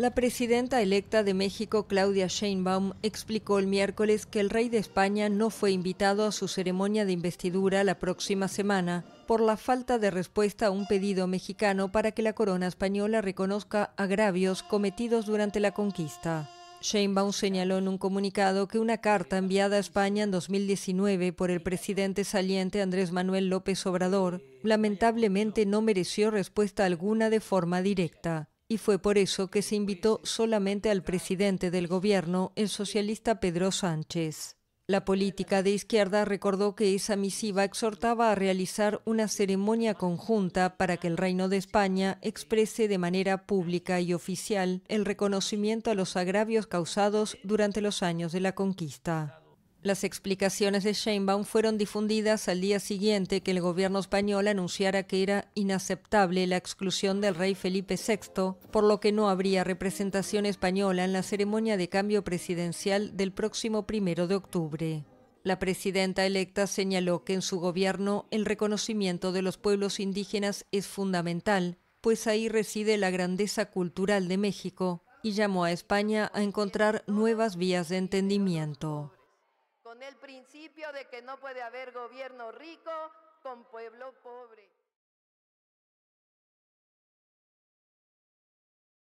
La presidenta electa de México, Claudia Sheinbaum, explicó el miércoles que el rey de España no fue invitado a su ceremonia de investidura la próxima semana por la falta de respuesta a un pedido mexicano para que la corona española reconozca agravios cometidos durante la conquista. Sheinbaum señaló en un comunicado que una carta enviada a España en 2019 por el presidente saliente Andrés Manuel López Obrador lamentablemente no mereció respuesta alguna de forma directa y fue por eso que se invitó solamente al presidente del gobierno, el socialista Pedro Sánchez. La política de izquierda recordó que esa misiva exhortaba a realizar una ceremonia conjunta para que el Reino de España exprese de manera pública y oficial el reconocimiento a los agravios causados durante los años de la conquista. Las explicaciones de Sheinbaum fueron difundidas al día siguiente que el gobierno español anunciara que era inaceptable la exclusión del rey Felipe VI, por lo que no habría representación española en la ceremonia de cambio presidencial del próximo primero de octubre. La presidenta electa señaló que en su gobierno el reconocimiento de los pueblos indígenas es fundamental, pues ahí reside la grandeza cultural de México, y llamó a España a encontrar nuevas vías de entendimiento con el principio de que no puede haber gobierno rico con pueblo pobre.